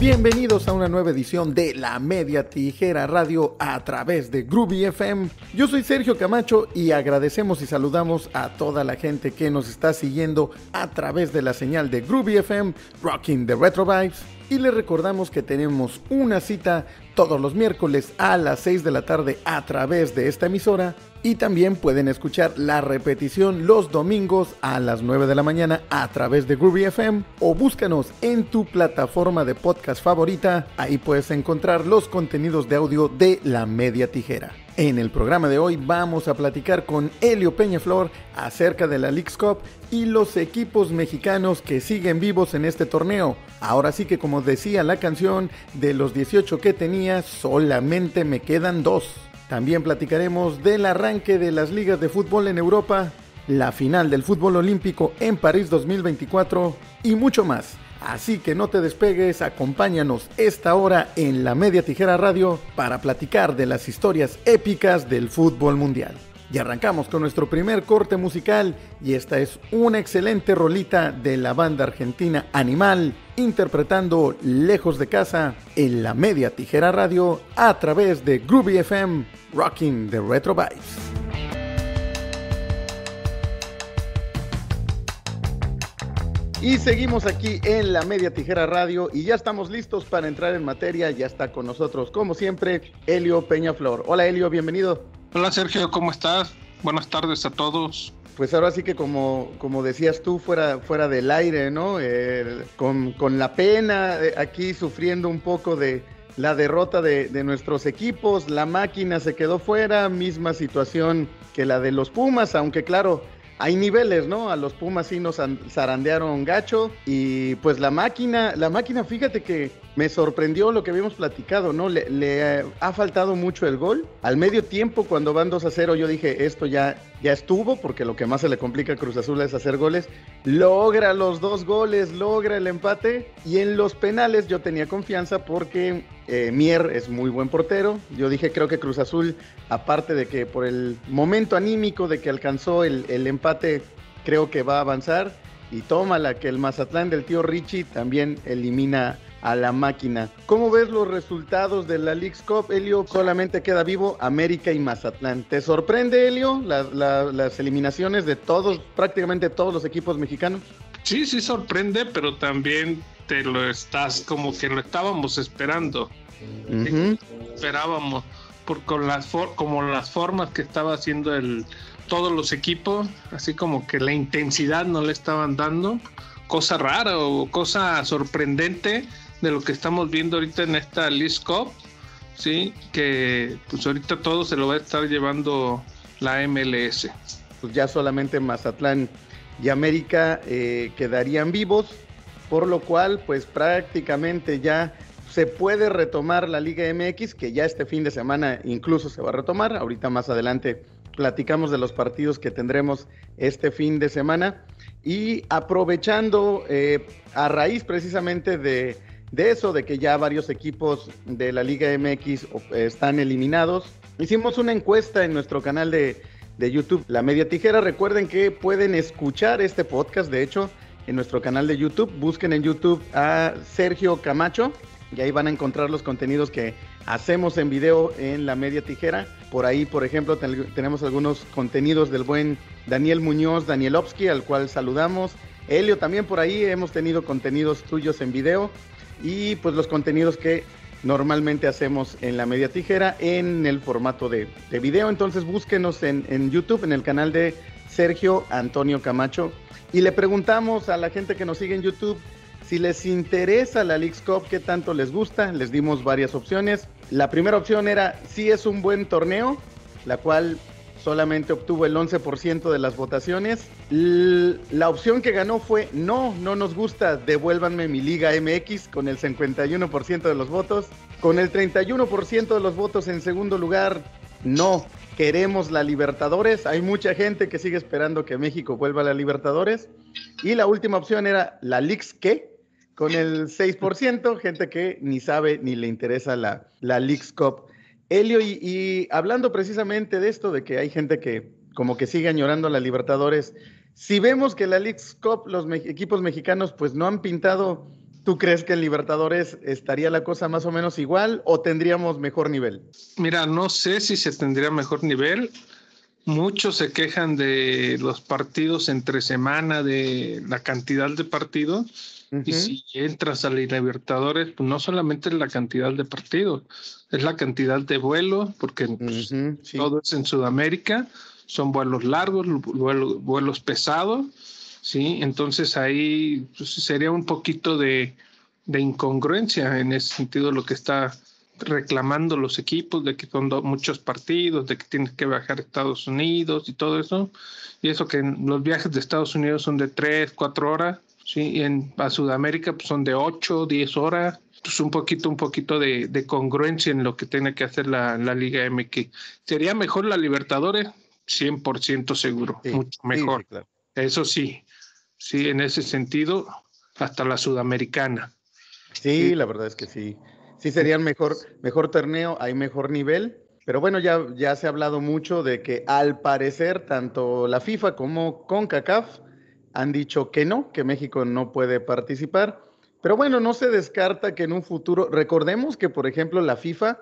Bienvenidos a una nueva edición de La Media Tijera Radio a través de Groovy FM. Yo soy Sergio Camacho y agradecemos y saludamos a toda la gente que nos está siguiendo a través de la señal de Groovy FM, Rocking the Retro Vibes. Y les recordamos que tenemos una cita todos los miércoles a las 6 de la tarde a través de esta emisora y también pueden escuchar la repetición los domingos a las 9 de la mañana a través de Groovy FM o búscanos en tu plataforma de podcast favorita. Ahí puedes encontrar los contenidos de audio de La Media Tijera. En el programa de hoy vamos a platicar con Helio Peñaflor acerca de la Leagues Cup y los equipos mexicanos que siguen vivos en este torneo. Ahora sí que como decía la canción, de los 18 que tenía solamente me quedan dos. También platicaremos del arranque de las ligas de fútbol en Europa, la final del fútbol olímpico en París 2024 y mucho más. Así que no te despegues, acompáñanos esta hora en la Media Tijera Radio para platicar de las historias épicas del fútbol mundial. Y arrancamos con nuestro primer corte musical y esta es una excelente rolita de la banda argentina Animal interpretando Lejos de casa en la media tijera radio a través de Groovy FM Rocking the Retro Vibes. Y seguimos aquí en la Media Tijera Radio y ya estamos listos para entrar en materia. Ya está con nosotros, como siempre, Helio Peñaflor. Hola Elio, bienvenido. Hola Sergio, ¿cómo estás? Buenas tardes a todos. Pues ahora sí que como, como decías tú, fuera, fuera del aire, ¿no? con, la pena, eh, aquí sufriendo un poco de la derrota de, de nuestros equipos, la máquina se quedó fuera, misma situación que la de los Pumas, aunque claro, hay niveles, ¿no? A los Pumas sí nos zarandearon gacho y pues la máquina, la máquina, fíjate que me sorprendió lo que habíamos platicado, ¿no? Le, eh, ha faltado mucho el gol. Al medio tiempo, cuando van 2 a 0, yo dije, esto ya, ya estuvo, porque lo que más se le complica a Cruz Azul es hacer goles. Logra los dos goles, logra el empate. Y en los penales yo tenía confianza porque eh, Mier es muy buen portero. Yo dije, creo que Cruz Azul, aparte de que por el momento anímico de que alcanzó el, empate, creo que va a avanzar. Y la que el Mazatlán del tío Richie también elimina a la máquina. ¿Cómo ves los resultados de la League's Cup, Elio? Solamente queda vivo América y Mazatlán. ¿Te sorprende, Elio, las eliminaciones de todos, prácticamente todos los equipos mexicanos? Sí, sí sorprende, pero también te lo estás, como que lo estábamos esperando. Esperábamos, por, con las como las formas que estaba haciendo el, todos los equipos, así como que la intensidad no le estaban dando cosa rara o cosa sorprendente de lo que estamos viendo ahorita en esta list Cup, ¿sí? Que pues ahorita todo se lo va a estar llevando la MLS. Pues ya solamente Mazatlán y América eh, quedarían vivos, por lo cual pues prácticamente ya se puede retomar la Liga MX, que ya este fin de semana incluso se va a retomar. Ahorita más adelante platicamos de los partidos que tendremos este fin de semana. Y aprovechando eh, a raíz precisamente de de eso, de que ya varios equipos de la Liga MX eh, están eliminados. Hicimos una encuesta en nuestro canal de, YouTube, La Media Tijera. Recuerden que pueden escuchar este podcast, de hecho, en nuestro canal de YouTube. Busquen en YouTube a Sergio Camacho y ahí van a encontrar los contenidos que hacemos en video en La Media Tijera. Por ahí, por ejemplo, tenemos algunos contenidos del buen Daniel Muñoz, Danielovsky, al cual saludamos. Helio, también por ahí hemos tenido contenidos tuyos en video y pues los contenidos que normalmente hacemos en la media tijera en el formato de, video. Entonces búsquenos en, en, YouTube, en el canal de Sergio Antonio Camacho. Y le preguntamos a la gente que nos sigue en YouTube si les interesa la Leagues Cup, qué tanto les gusta. Les dimos varias opciones. La primera opción era si es un buen torneo, la cual solamente obtuvo el 11% de las votaciones. la opción que ganó fue no, no nos gusta, devuélvanme mi Liga MX con el 51% de los votos. Con el 31% de los votos en segundo lugar, no, queremos la Libertadores. Hay mucha gente que sigue esperando que México vuelva a la Libertadores. Y la última opción era la Lix que con el 6%, gente que ni sabe ni le interesa la, la Leagues Cup. Elio, y, hablando precisamente de esto, de que hay gente que como que sigue añorando a la Libertadores, si vemos que la League Cup, los equipos mexicanos, pues no han pintado, ¿tú crees que en Libertadores estaría la cosa más o menos igual o tendríamos mejor nivel? Mira, no sé si se tendría mejor nivel. Muchos se quejan de los partidos entre semana, de la cantidad de partidos. Y si entras a la Libertadores, pues no solamente es la cantidad de partidos, es la cantidad de vuelos, porque pues, todo es en Sudamérica, son vuelos largos, vuelos, pesados, ¿sí? Entonces ahí pues, sería un poquito de, de incongruencia en ese sentido lo que está reclamando los equipos de que son muchos partidos, de que tienes que viajar a Estados Unidos y todo eso. Y eso que los viajes de Estados Unidos son de 3, 4 horas, ¿sí? Y en, a Sudamérica pues, son de 8, 10 horas. Pues un poquito, un poquito de, congruencia en lo que tiene que hacer la, la Liga MX. ¿Sería mejor la Libertadores? 100% seguro, mucho mejor. Eso sí, sí, en ese sentido, hasta la sudamericana. sí, la verdad es que sí sí serían mejor, mejor torneo, hay mejor nivel. Pero bueno, ya, ya se ha hablado mucho de que al parecer tanto la FIFA como CONCACAF han dicho que no, que México no puede participar. Pero bueno, no se descarta que en un futuro, recordemos que por ejemplo la FIFA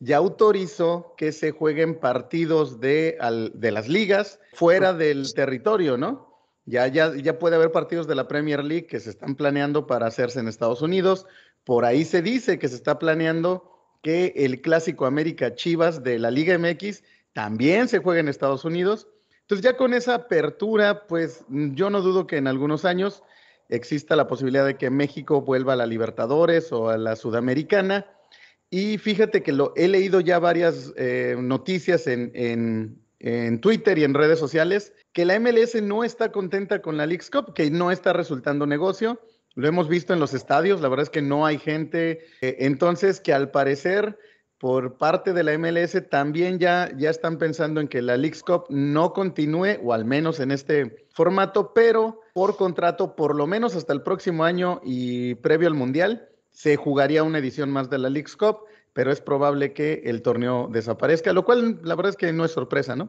ya autorizó que se jueguen partidos de, de las ligas fuera del territorio, ¿no? Ya, ya, ya puede haber partidos de la Premier League que se están planeando para hacerse en Estados Unidos, por ahí se dice que se está planeando que el clásico América Chivas de la Liga MX también se juegue en Estados Unidos. Entonces ya con esa apertura, pues yo no dudo que en algunos años exista la posibilidad de que México vuelva a la Libertadores o a la Sudamericana. Y fíjate que lo he leído ya varias eh, noticias en, Twitter y en redes sociales que la MLS no está contenta con la League's Cup, que no está resultando negocio lo hemos visto en los estadios, la verdad es que no hay gente. Eh, entonces, que al parecer, por parte de la MLS, también ya, ya están pensando en que la Leagues Cup no continúe, o al menos en este formato, pero por contrato, por lo menos hasta el próximo año y previo al Mundial, se jugaría una edición más de la Leagues Cup, pero es probable que el torneo desaparezca, lo cual la verdad es que no es sorpresa, ¿no?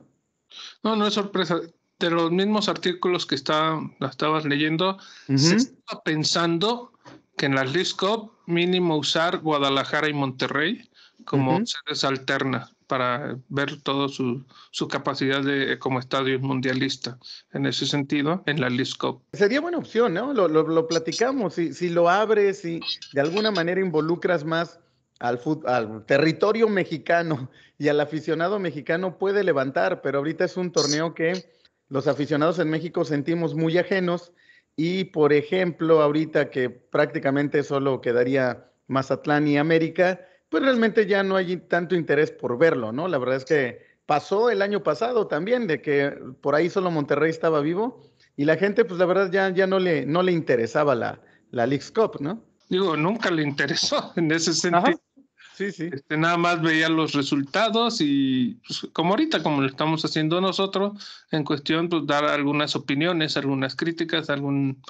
No, no es sorpresa de los mismos artículos que estabas leyendo, se estaba pensando que en la LISCOP mínimo usar Guadalajara y Monterrey como sedes alternas para ver toda su, capacidad de, como estadio mundialista en ese sentido en la LISCOP. Sería buena opción, ¿no? Lo, platicamos, si, si lo abres y de alguna manera involucras más al, al, territorio mexicano y al aficionado mexicano puede levantar, pero ahorita es un torneo que los aficionados en México sentimos muy ajenos y, por ejemplo, ahorita que prácticamente solo quedaría Mazatlán y América, pues realmente ya no hay tanto interés por verlo, ¿no? La verdad es que pasó el año pasado también, de que por ahí solo Monterrey estaba vivo y la gente, pues la verdad ya, ya no, le, no le interesaba la, la League's Cup, ¿no? Digo, nunca le interesó en ese sentido. Sí, este, nada más veía los resultados y pues, como ahorita, como lo estamos haciendo nosotros, en cuestión, pues dar algunas opiniones, algunas críticas, algún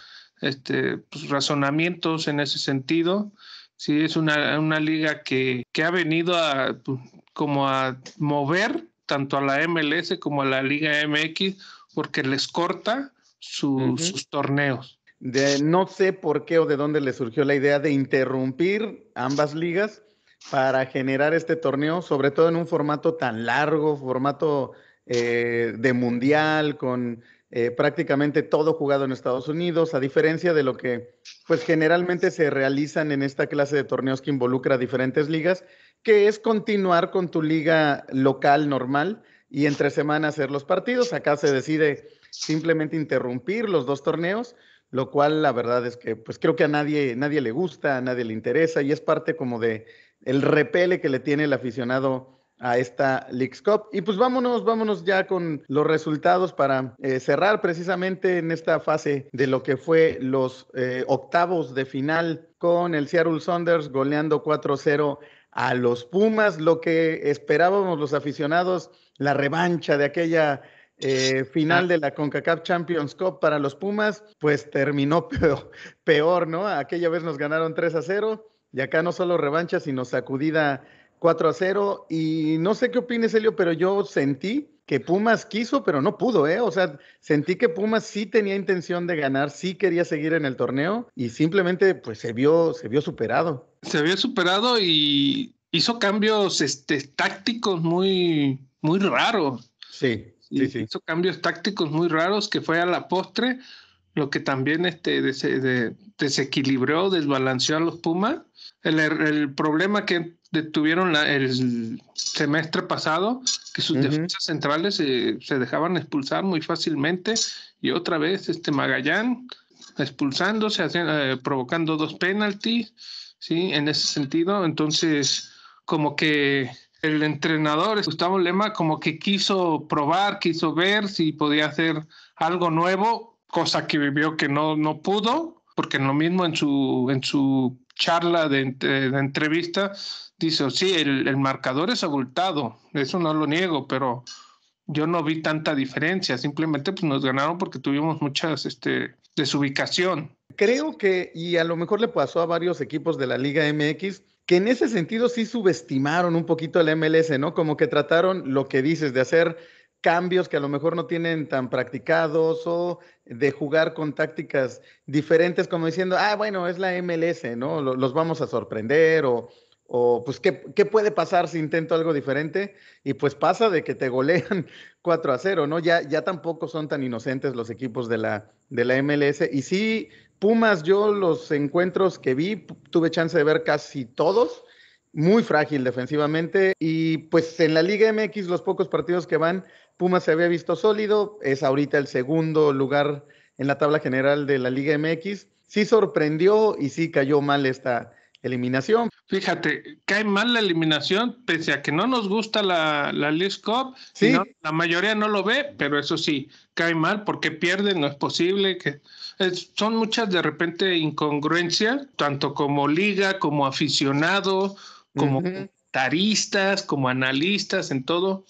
este, pues, razonamientos en ese sentido. Sí, es una, una liga que, ha venido a pues, como a mover tanto a la MLS como a la Liga MX porque les corta sus torneos. De, no sé por qué o de dónde le surgió la idea de interrumpir ambas ligas para generar este torneo, sobre todo en un formato tan largo, formato eh, de mundial, con eh, prácticamente todo jugado en Estados Unidos, a diferencia de lo que pues generalmente se realizan en esta clase de torneos que involucra diferentes ligas, que es continuar con tu liga local normal y entre semanas hacer los partidos. Acá se decide simplemente interrumpir los dos torneos, lo cual la verdad es que pues creo que a nadie, nadie le gusta, a nadie le interesa y es parte como de el repele que le tiene el aficionado a esta Leagues Cup. Y pues vámonos, vámonos ya con los resultados para eh, cerrar precisamente en esta fase de lo que fue los eh, octavos de final con el Seattle Saunders goleando 4-0 a los Pumas, lo que esperábamos los aficionados, la revancha de aquella eh, final de la CONCACAF Champions Cup para los Pumas, pues terminó peor, ¿no? Aquella vez nos ganaron 3 0 y acá no solo revancha, sino sacudida 4 a 0. Y no sé qué opines, Elio, pero yo sentí que Pumas quiso, pero no pudo, ¿eh? O sea, sentí que Pumas sí tenía intención de ganar, sí quería seguir en el torneo y simplemente pues se vio, se vio superado. Se había superado y hizo cambios este, tácticos muy, muy raros. Sí, sí, Hizo cambios tácticos muy raros que fue a la postre, lo que también este, desequilibró, desbalanceó a los Pumas Er, el, problema que tuvieron el semestre pasado, que sus defensas centrales eh, se dejaban expulsar muy fácilmente y otra vez este Magallán expulsándose, eh, provocando dos penaltis, ¿sí? En ese sentido, entonces como que el entrenador Gustavo Lema como que quiso probar, quiso ver si podía hacer algo nuevo, cosa que vio que no, no pudo, porque lo mismo en su, en su charla eh, de, entrevista, dice, oh, sí, el, el, marcador es abultado, eso no lo niego, pero yo no vi tanta diferencia, simplemente pues, nos ganaron porque tuvimos muchas este, desubicación. Creo que, y a lo mejor le pasó a varios equipos de la Liga MX, que en ese sentido sí subestimaron un poquito el MLS, ¿no? Como que trataron lo que dices de hacer cambios que a lo mejor no tienen tan practicados o de jugar con tácticas diferentes, como diciendo, ah, bueno, es la MLS, ¿no? Los vamos a sorprender o, o pues, ¿qué, ¿qué, puede pasar si intento algo diferente? Y pues pasa de que te golean 4 a 0, ¿no? Ya, ya tampoco son tan inocentes los equipos de la, de la MLS. Y sí, Pumas, yo los encuentros que vi, tuve chance de ver casi todos muy frágil defensivamente y pues en la Liga MX los pocos partidos que van, Pumas se había visto sólido, es ahorita el segundo lugar en la tabla general de la Liga MX. Sí sorprendió y sí cayó mal esta eliminación. Fíjate, cae mal la eliminación, pese a que no nos gusta la, la League Cup, ¿Sí? la mayoría no lo ve, pero eso sí, cae mal porque pierde, no es posible que... son muchas de repente incongruencia tanto como liga, como aficionado, como taristas, como analistas, en todo.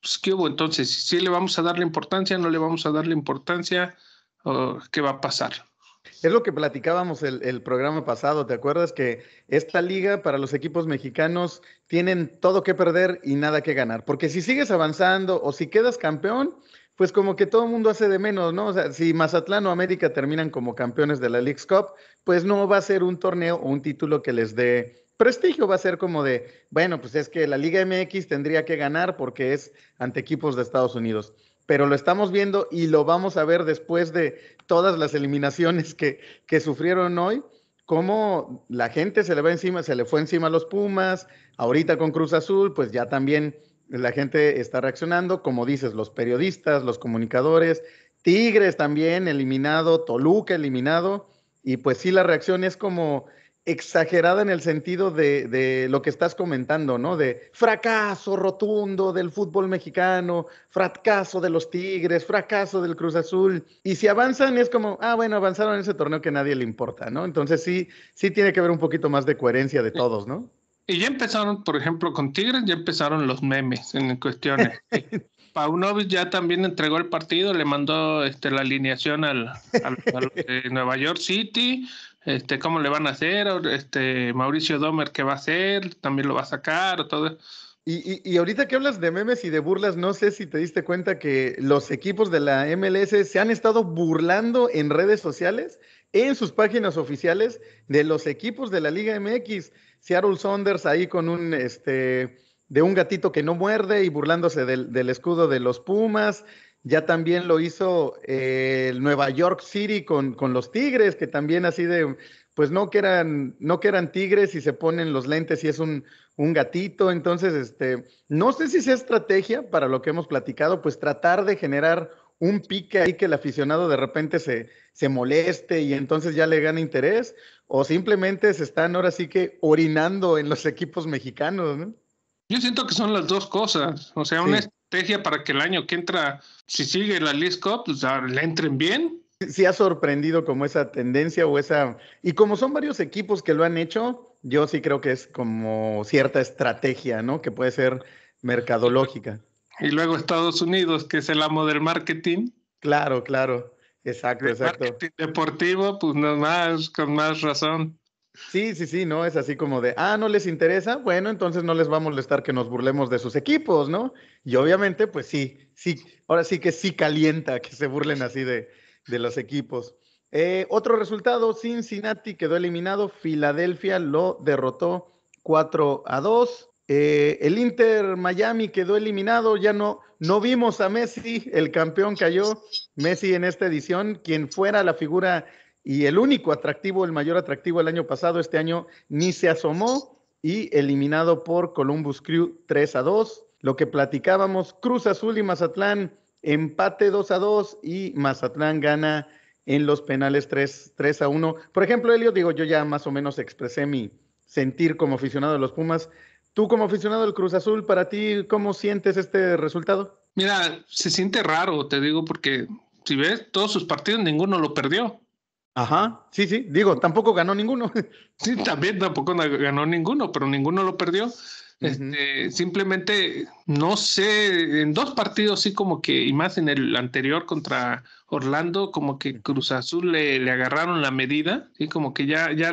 Pues, ¿Qué hubo entonces? ¿Si le vamos a darle importancia? ¿No le vamos a darle importancia? ¿Qué va a pasar? Es lo que platicábamos el, el, programa pasado, ¿te acuerdas que esta liga para los equipos mexicanos tienen todo que perder y nada que ganar? Porque si sigues avanzando o si quedas campeón, pues como que todo el mundo hace de menos, ¿no? O sea, si Mazatlán o América terminan como campeones de la League's Cup, pues no va a ser un torneo o un título que les dé prestigio va a ser como de, bueno, pues es que la Liga MX tendría que ganar porque es ante equipos de Estados Unidos. Pero lo estamos viendo y lo vamos a ver después de todas las eliminaciones que, que sufrieron hoy, cómo la gente se le va encima, se le fue encima a los Pumas, ahorita con Cruz Azul, pues ya también la gente está reaccionando, como dices, los periodistas, los comunicadores, Tigres también eliminado, Toluca eliminado, y pues sí, la reacción es como exagerada en el sentido de, lo que estás comentando, ¿no? De fracaso rotundo del fútbol mexicano, fracaso de los Tigres, fracaso del Cruz Azul. Y si avanzan es como, ah, bueno, avanzaron en ese torneo que a nadie le importa, ¿no? Entonces sí, sí tiene que haber un poquito más de coherencia de todos, ¿no? Y ya empezaron, por ejemplo, con Tigres, ya empezaron los memes en cuestiones. Paunovic ya también entregó el partido, le mandó este, la alineación al, eh, Nueva York City, este, cómo le van a hacer, este, Mauricio Domer qué va a hacer, también lo va a sacar, todo. Y, y, ahorita que hablas de memes y de burlas, no sé si te diste cuenta que los equipos de la MLS se han estado burlando en redes sociales, en sus páginas oficiales, de los equipos de la Liga MX. Seattle Saunders ahí con un, este, de un gatito que no muerde y burlándose del, del escudo de los Pumas. Ya también lo hizo eh, el Nueva York City con, con, los Tigres, que también así de, pues no que eran, no que eran Tigres y se ponen los lentes y es un, un gatito. Entonces, este, no sé si sea estrategia para lo que hemos platicado, pues tratar de generar un pique ahí que el aficionado de repente se, se moleste y entonces ya le gana interés, o simplemente se están ahora sí que orinando en los equipos mexicanos, Yo siento que son las dos cosas, o sea, un estrategia para que el año que entra, si sigue la League Cup, pues le entren bien. Sí ha sorprendido como esa tendencia o esa... Y como son varios equipos que lo han hecho, yo sí creo que es como cierta estrategia, ¿no? Que puede ser mercadológica. Y luego Estados Unidos, que es el amo del marketing. Claro, claro. Exacto, exacto. Marketing deportivo, pues nada más, con más razón. Sí, sí, sí, no es así como de, ah, no les interesa, bueno, entonces no les vamos a molestar que nos burlemos de sus equipos, ¿no? Y obviamente, pues sí, sí, ahora sí que sí calienta que se burlen así de, de los equipos. Eh, otro resultado, Cincinnati quedó eliminado, Filadelfia lo derrotó 4 a 2. Eh, el Inter Miami quedó eliminado, ya no, no vimos a Messi, el campeón cayó, Messi en esta edición, quien fuera la figura y el único atractivo, el mayor atractivo el año pasado, este año ni se asomó y eliminado por Columbus Crew 3 a 2. Lo que platicábamos, Cruz Azul y Mazatlán, empate 2 a 2 y Mazatlán gana en los penales 3, a 1. Por ejemplo, Elio, digo, yo ya más o menos expresé mi sentir como aficionado de los Pumas. Tú como aficionado del Cruz Azul, para ti, ¿cómo sientes este resultado? Mira, se siente raro, te digo, porque si ves, todos sus partidos ninguno lo perdió. Ajá, sí, sí, digo, tampoco ganó ninguno. Sí, también tampoco ganó ninguno, pero ninguno lo perdió. Este, simplemente, no sé, en dos partidos sí como que, y más en el anterior contra Orlando, como que Cruz Azul le, agarraron la medida, y como que ya, ya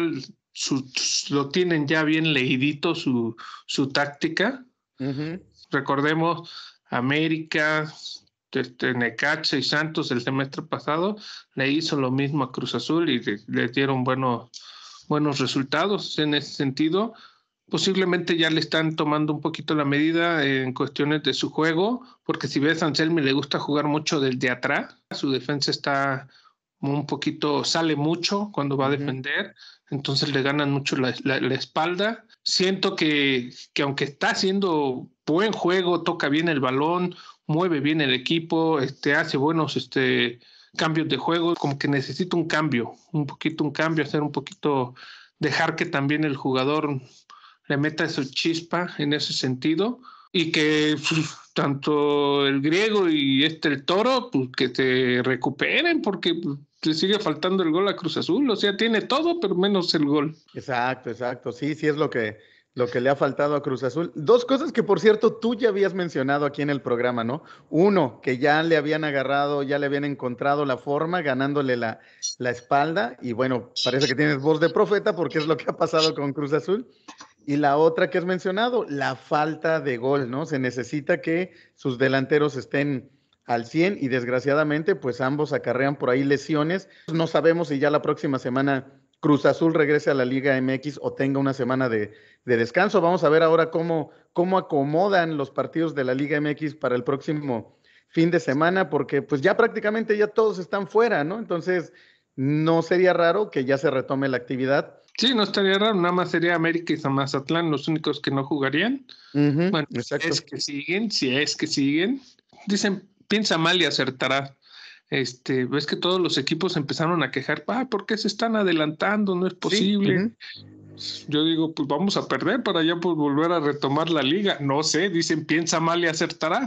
lo tienen ya bien leídito su, táctica. Recordemos América, este, y Santos el semestre pasado le hizo lo mismo a Cruz Azul y le, dieron buenos, buenos resultados en ese sentido. Posiblemente ya le están tomando un poquito la medida en cuestiones de su juego, porque si ves a Anselmi le gusta jugar mucho desde atrás, su defensa está un poquito, sale mucho cuando va a defender, entonces le ganan mucho la, espalda. Siento que, que aunque está haciendo buen juego, toca bien el balón, mueve bien el equipo, este, hace buenos este, cambios de juego, como que necesita un cambio, un poquito un cambio, hacer un poquito, dejar que también el jugador le meta su chispa en ese sentido y que pues, tanto el griego y este el toro pues que se recuperen porque pues, le sigue faltando el gol a Cruz Azul, o sea, tiene todo pero menos el gol. Exacto, exacto, sí, sí es lo que lo que le ha faltado a Cruz Azul. Dos cosas que, por cierto, tú ya habías mencionado aquí en el programa, ¿no? Uno, que ya le habían agarrado, ya le habían encontrado la forma, ganándole la, la espalda. Y bueno, parece que tienes voz de profeta porque es lo que ha pasado con Cruz Azul. Y la otra que has mencionado, la falta de gol, ¿no? Se necesita que sus delanteros estén al 100 y desgraciadamente, pues ambos acarrean por ahí lesiones. No sabemos si ya la próxima semana Cruz Azul regrese a la Liga MX o tenga una semana de, descanso. Vamos a ver ahora cómo, cómo, acomodan los partidos de la Liga MX para el próximo fin de semana, porque pues ya prácticamente ya todos están fuera, ¿no? Entonces, no sería raro que ya se retome la actividad. Sí, no estaría raro, nada más sería América y San Mazatlán los únicos que no jugarían. bueno, es que siguen, si es que siguen. Dicen, piensa mal y acertará. Este, ves que todos los equipos empezaron a quejar, ah, ¿por qué se están adelantando? No es posible. yo digo, pues vamos a perder para ya pues, volver a retomar la liga. No sé, dicen, piensa mal y acertará.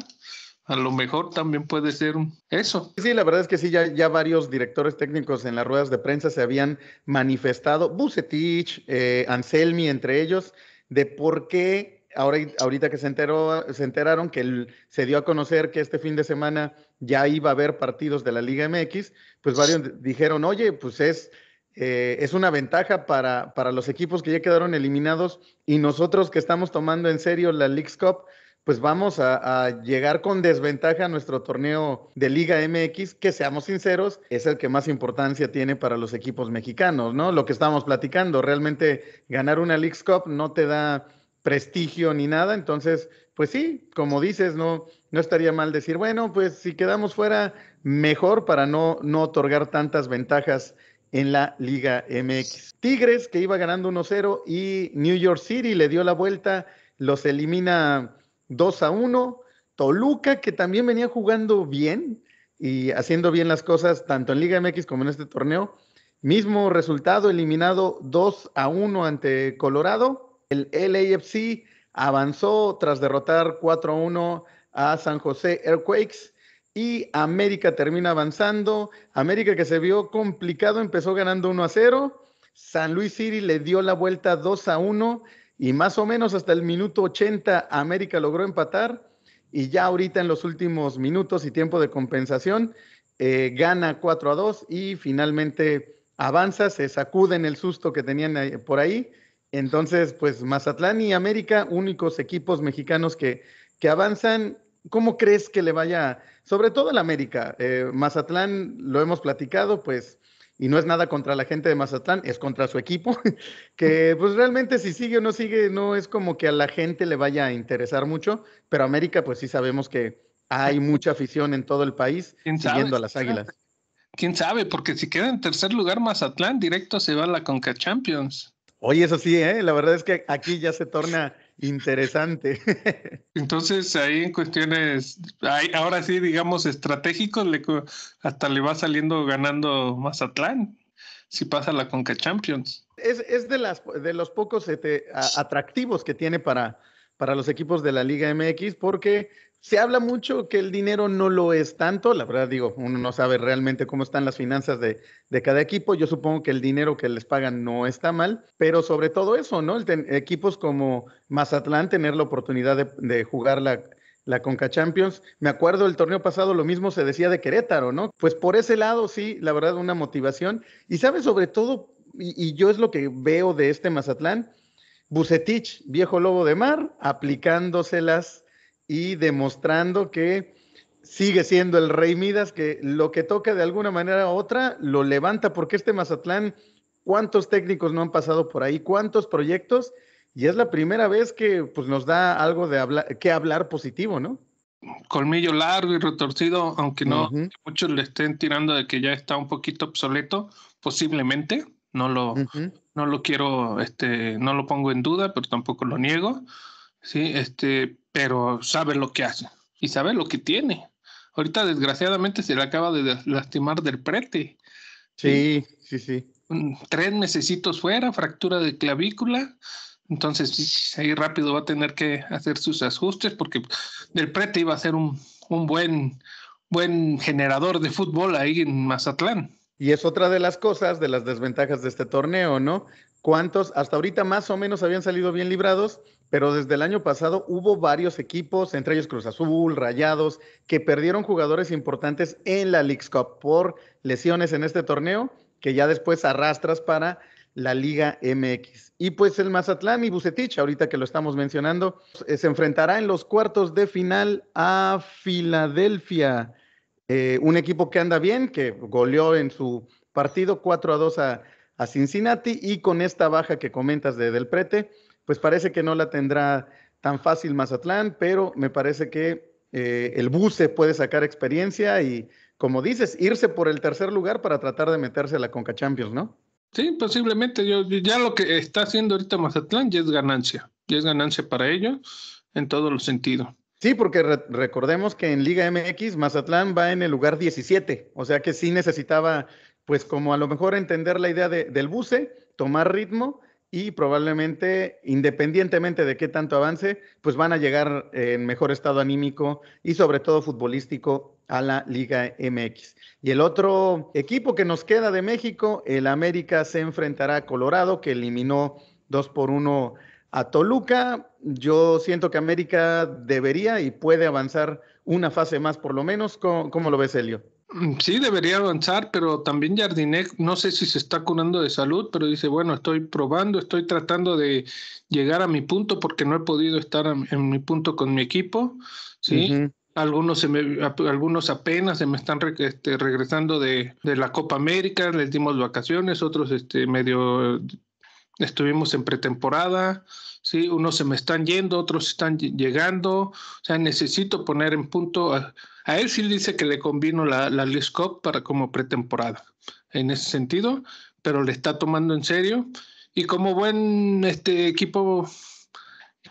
A lo mejor también puede ser eso. Sí, la verdad es que sí, ya, ya varios directores técnicos en las ruedas de prensa se habían manifestado, Bucetich, eh, Anselmi entre ellos, de por qué ahora, ahorita que se, enteró, se enteraron que se dio a conocer que este fin de semana ya iba a haber partidos de la Liga MX, pues varios dijeron, oye, pues es, eh, es una ventaja para, para los equipos que ya quedaron eliminados y nosotros que estamos tomando en serio la Liga Cup, pues vamos a, llegar con desventaja a nuestro torneo de Liga MX, que seamos sinceros, es el que más importancia tiene para los equipos mexicanos, ¿no? Lo que estamos platicando, realmente ganar una League Cup no te da prestigio ni nada. Entonces, pues sí, como dices, no, no estaría mal decir, bueno, pues si quedamos fuera, mejor para no, no otorgar tantas ventajas en la Liga MX. Tigres, que iba ganando 1-0, y New York City le dio la vuelta, los elimina 2-1. Toluca, que también venía jugando bien y haciendo bien las cosas, tanto en Liga MX como en este torneo. Mismo resultado, eliminado 2 a 1 ante Colorado. El LAFC avanzó tras derrotar 4-1 a San José Airquakes y América termina avanzando. América que se vio complicado, empezó ganando 1 0. San Luis City le dio la vuelta 2 1 y más o menos hasta el minuto 80 América logró empatar y ya ahorita en los últimos minutos y tiempo de compensación eh, gana 4 a 2 y finalmente avanza, se sacuden el susto que tenían por ahí entonces, pues Mazatlán y América, únicos equipos mexicanos que, que avanzan. ¿Cómo crees que le vaya, sobre todo el América? Eh, Mazatlán, lo hemos platicado, pues, y no es nada contra la gente de Mazatlán, es contra su equipo, que pues realmente si sigue o no sigue, no es como que a la gente le vaya a interesar mucho, pero América, pues sí sabemos que hay mucha afición en todo el país siguiendo a las Águilas. ¿Quién sabe? Porque si queda en tercer lugar Mazatlán, directo se va a la Conca Champions. Oye, eso sí, ¿eh? la verdad es que aquí ya se torna interesante. Entonces, ahí en cuestiones, ahí, ahora sí, digamos, estratégicos, hasta le va saliendo ganando Mazatlán si pasa la Conca Champions. Es, de, las, de los pocos este, atractivos que tiene para, para los equipos de la Liga MX porque se habla mucho que el dinero no lo es tanto, la verdad digo, uno no sabe realmente cómo están las finanzas de, cada equipo, yo supongo que el dinero que les pagan no está mal, pero sobre todo eso, ¿no? equipos como Mazatlán, tener la oportunidad de, jugar la, la Conca Champions. Me acuerdo el torneo pasado lo mismo se decía de Querétaro, ¿no? Pues por ese lado sí, la verdad una motivación. Y sabe sobre todo, y, y yo es lo que veo de este Mazatlán, Bucetich, viejo lobo de mar, aplicándoselas y demostrando que sigue siendo el Rey Midas, que lo que toca de alguna manera u otra lo levanta, porque este Mazatlán, ¿cuántos técnicos no han pasado por ahí? ¿Cuántos proyectos? Y es la primera vez que pues, nos da algo de hablar, que hablar positivo, ¿no? Colmillo largo y retorcido, aunque no muchos le estén tirando de que ya está un poquito obsoleto, posiblemente, no lo, no lo quiero, este, no lo pongo en duda, pero tampoco lo niego. Sí, este, pero sabe lo que hace y sabe lo que tiene. Ahorita desgraciadamente se le acaba de lastimar del prete. Sí, sí, sí. Tres necesitos fuera, fractura de clavícula. Entonces ahí rápido va a tener que hacer sus ajustes porque del prete iba a ser un, buen, buen generador de fútbol ahí en Mazatlán. Y es otra de las cosas, de las desventajas de este torneo, ¿no? ¿Cuántos hasta ahorita más o menos habían salido bien librados? pero desde el año pasado hubo varios equipos, entre ellos Cruz Azul, Rayados, que perdieron jugadores importantes en la League Cup por lesiones en este torneo, que ya después arrastras para la Liga MX. Y pues el Mazatlán y Bucetich, ahorita que lo estamos mencionando, eh, se enfrentará en los cuartos de final a Filadelfia, eh, un equipo que anda bien, que goleó en su partido 4 a 2 a, a Cincinnati y con esta baja que comentas de Del Prete pues parece que no la tendrá tan fácil Mazatlán, pero me parece que eh, el buce puede sacar experiencia y, como dices, irse por el tercer lugar para tratar de meterse a la Conca Champions, ¿no? Sí, posiblemente. Yo, ya lo que está haciendo ahorita Mazatlán ya es ganancia. Ya es ganancia para ellos en todos los sentidos. Sí, porque recordemos que en Liga MX Mazatlán va en el lugar 17, o sea que sí necesitaba, pues como a lo mejor entender la idea del buce, tomar ritmo y probablemente, independientemente de qué tanto avance, pues van a llegar en mejor estado anímico y sobre todo futbolístico a la Liga MX. Y el otro equipo que nos queda de México, el América se enfrentará a Colorado, que eliminó 2 por 1 a Toluca. Yo siento que América debería y puede avanzar una fase más por lo menos. ¿Cómo, lo ves, Helio? Mm, sí, debería avanzar, pero también Jardinec, no sé si se está curando de salud, pero dice, bueno, estoy probando, estoy tratando de llegar a mi punto porque no he podido estar en mi punto con mi equipo, ¿sí? Algunos, algunos apenas se me están este, regresando de, la Copa América, les dimos vacaciones, otros este, medio estuvimos en pretemporada, ¿sí? unos se me están yendo, otros están llegando, o sea, necesito poner en punto a él sí dice que le convino la, la para como pretemporada en ese sentido, pero le está tomando en serio. Y como buen este equipo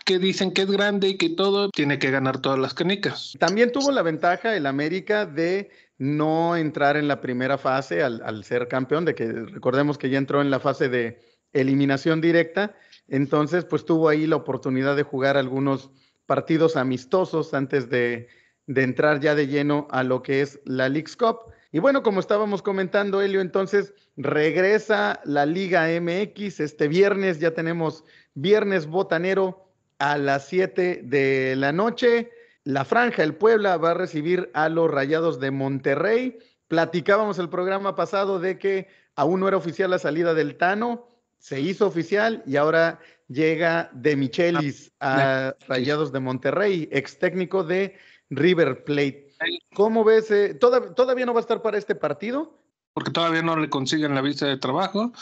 que dicen que es grande y que todo, tiene que ganar todas las canicas. También tuvo la ventaja el América de no entrar en la primera fase al ser campeón, de que recordemos que ya entró en la fase de eliminación directa, entonces pues tuvo ahí la oportunidad de jugar algunos partidos amistosos antes de de entrar ya de lleno a lo que es la League's Cup. Y bueno, como estábamos comentando, Helio, entonces regresa la Liga MX este viernes, ya tenemos viernes botanero a las 7 de la noche. La franja, el Puebla, va a recibir a los Rayados de Monterrey. Platicábamos el programa pasado de que aún no era oficial la salida del Tano, se hizo oficial y ahora llega de Michelis ah, a Rayados de Monterrey, ex técnico de River Plate. ¿Cómo ves? Eh, ¿Todavía no va a estar para este partido? Porque todavía no le consiguen la visa de trabajo.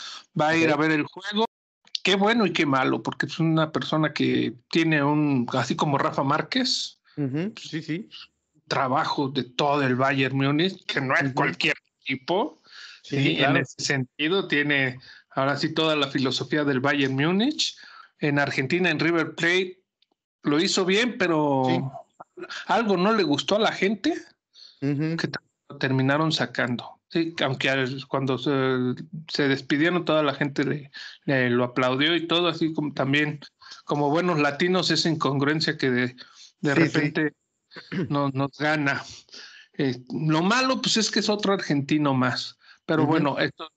Va a ir a ver el juego. Qué bueno y qué malo, porque es una persona que tiene un, así como Rafa Márquez. Sí, sí. Trabajo de todo el Bayern Múnich, que no es cualquier tipo. Sí, en ese sentido tiene ahora sí toda la filosofía del Bayern Múnich. En Argentina, en River Plate, lo hizo bien, pero algo no le gustó a la gente que terminaron sacando. Sí, aunque cuando se, despidieron toda la gente le, lo aplaudió y todo, así como también como buenos latinos esa incongruencia que de, repente no Nos, gana. Eh, lo malo pues es que es otro argentino más, pero bueno, esto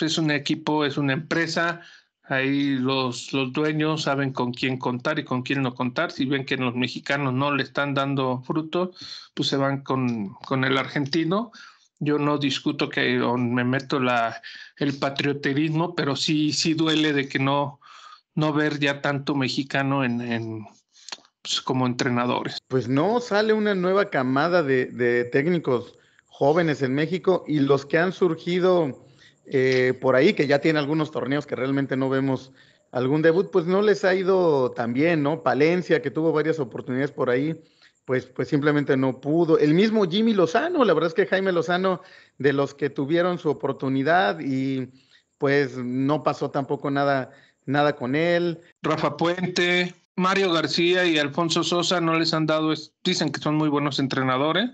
es un equipo, es una empresa, Ahí los, los dueños saben con quién contar y con quién no contar. Si ven que los mexicanos no le están dando fruto, pues se van con, con el argentino. Yo no discuto que me meto la, el patrioterismo, pero sí, sí duele de que no, no ver ya tanto mexicano en, en pues, como entrenadores. Pues no, sale una nueva camada de, de técnicos jóvenes en México y los que han surgido eh, por ahí, que ya tiene algunos torneos que realmente no vemos algún debut, pues no les ha ido tan bien, ¿no? Palencia, que tuvo varias oportunidades por ahí, pues, pues simplemente no pudo. El mismo Jimmy Lozano, la verdad es que Jaime Lozano, de los que tuvieron su oportunidad y pues no pasó tampoco nada, nada con él. Rafa Puente, Mario García y Alfonso Sosa no les han dado, dicen que son muy buenos entrenadores,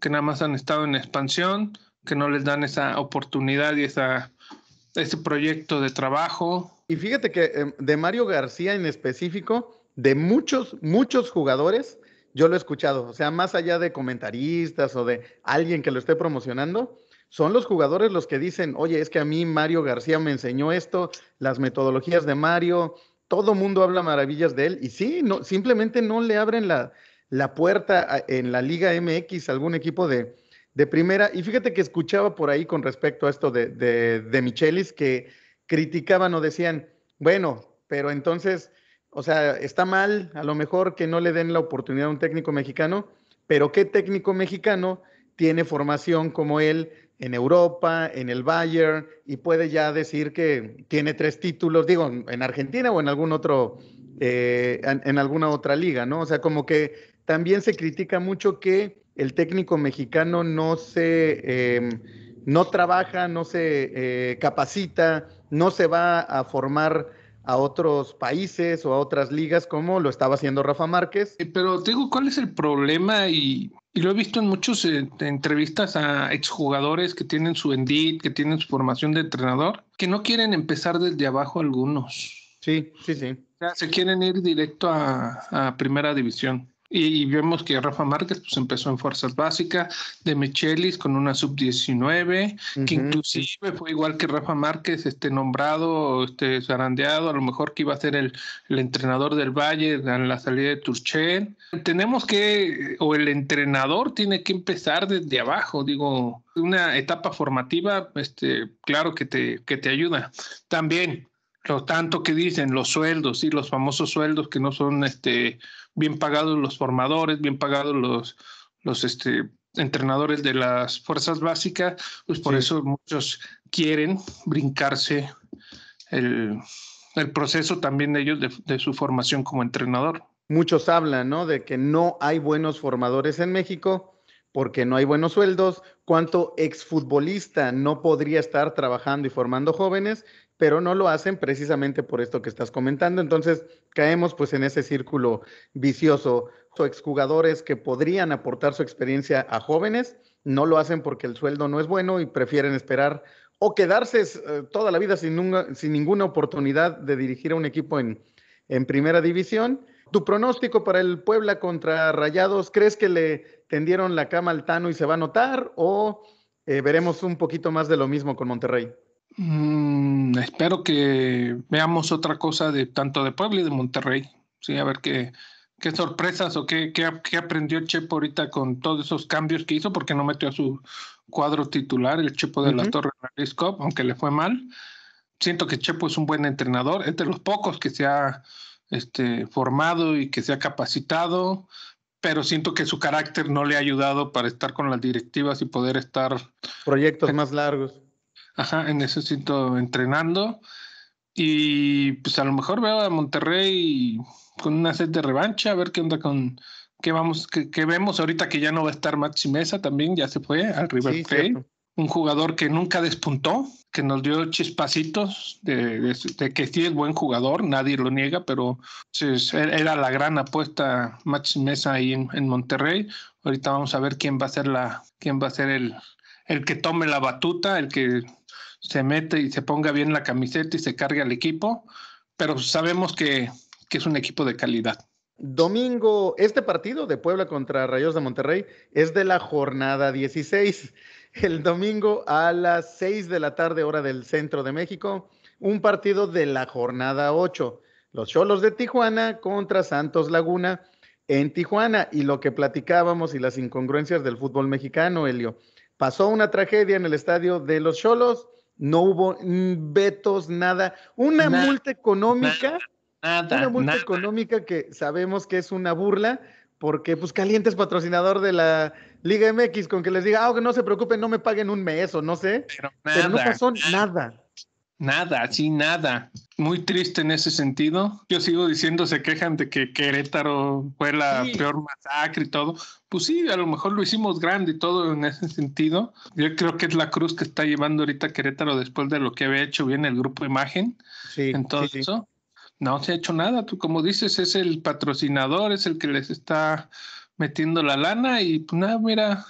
que nada más han estado en expansión que no les dan esa oportunidad y esa, ese proyecto de trabajo. Y fíjate que em, de Mario García en específico, de muchos, muchos jugadores, yo lo he escuchado, o sea, más allá de comentaristas o de alguien que lo esté promocionando, son los jugadores los que dicen, oye, es que a mí Mario García me enseñó esto, las metodologías de Mario, todo mundo habla maravillas de él, y sí, no, simplemente no le abren la, puerta en la Liga MX a algún equipo de, de primera. Y fíjate que escuchaba por ahí con respecto a esto de, Michelis que criticaban o decían, bueno, pero entonces, o sea, está mal a lo mejor que no le den la oportunidad a un técnico mexicano, pero ¿qué técnico mexicano tiene formación como él en Europa, en el Bayern, y puede ya decir que tiene tres títulos, digo, en Argentina o en algún otro, eh, en, alguna otra liga, ¿no? O sea, como que también se critica mucho que el técnico mexicano no se, em, no trabaja, no se eh, capacita, no se va a formar a otros países o a otras ligas como lo estaba haciendo Rafa Márquez. Eh, pero te digo, ¿cuál es el problema? Y, lo he visto en muchas eh, entrevistas a exjugadores que tienen su endit, que tienen su formación de entrenador, que no quieren empezar desde abajo algunos. Sí, sí, sí. se quieren ir directo a primera división. Y vemos que Rafa Márquez pues, empezó en Fuerzas Básicas, de Michelis con una sub-19, que inclusive fue igual que Rafa Márquez, este, nombrado, este, zarandeado, a lo mejor que iba a ser el, el entrenador del Valle en la salida de Turchel. Tenemos que, o el entrenador tiene que empezar desde abajo, digo, una etapa formativa, este, claro que te, que te ayuda. También lo tanto que dicen los sueldos, y los famosos sueldos que no son este, bien pagados los formadores, bien pagados los, los este, entrenadores de las fuerzas básicas, pues por eso muchos quieren brincarse el, proceso también de ellos de, de su formación como entrenador. Muchos hablan, ¿no? De que no hay buenos formadores en México porque no hay buenos sueldos, cuánto exfutbolista no podría estar trabajando y formando jóvenes pero no lo hacen precisamente por esto que estás comentando. Entonces caemos pues en ese círculo vicioso. O exjugadores que podrían aportar su experiencia a jóvenes, no lo hacen porque el sueldo no es bueno y prefieren esperar o quedarse eh, toda la vida sin, sin ninguna oportunidad de dirigir a un equipo en, primera división. ¿Tu pronóstico para el Puebla contra Rayados? ¿Crees que le tendieron la cama al Tano y se va a notar? ¿O eh, veremos un poquito más de lo mismo con Monterrey? Mm, espero que veamos otra cosa de tanto de Puebla y de Monterrey. Sí, a ver qué, qué sorpresas o qué, qué, aprendió Chepo ahorita con todos esos cambios que hizo, porque no metió a su cuadro titular, el Chepo de la Torre de la aunque le fue mal. Siento que Chepo es un buen entrenador, es de los pocos que se ha este, formado y que se ha capacitado, pero siento que su carácter no le ha ayudado para estar con las directivas y poder estar. Proyectos más largos. Ajá, en eso siento entrenando. Y pues a lo mejor veo a Monterrey con una sed de revancha, a ver qué onda con qué vamos, qué, vemos ahorita que ya no va a estar Maxi Mesa también, ya se fue al River Plate. Un jugador que nunca despuntó, que nos dio chispacitos de, que sí es buen jugador, nadie lo niega, pero pues, era la gran apuesta Maxi Mesa ahí en, en, Monterrey. Ahorita vamos a ver quién va a ser la, quién va a ser el, el que tome la batuta, el que se mete y se ponga bien la camiseta y se cargue al equipo, pero sabemos que, que es un equipo de calidad. Domingo, este partido de Puebla contra Rayos de Monterrey es de la jornada 16. El domingo a las 6 de la tarde, hora del centro de México, un partido de la jornada 8. Los Cholos de Tijuana contra Santos Laguna en Tijuana. Y lo que platicábamos y las incongruencias del fútbol mexicano, Helio. Pasó una tragedia en el estadio de los Cholos no hubo vetos, nada. Una multa económica. una multa económica que sabemos que es una burla, porque pues Caliente es patrocinador de la Liga MX, con que les diga, ah, no se preocupen, no me paguen un mes o no sé. Pero, nada, Pero no pasó nada. Nada, sí, nada muy triste en ese sentido. Yo sigo diciendo, se quejan de que Querétaro fue la peor masacre y todo. Pues sí, a lo mejor lo hicimos grande y todo en ese sentido. Yo creo que es la cruz que está llevando ahorita Querétaro después de lo que había hecho bien el grupo Imagen. Sí. Entonces, no se ha hecho nada. Tú, como dices, es el patrocinador, es el que les está metiendo la lana y pues nada, mira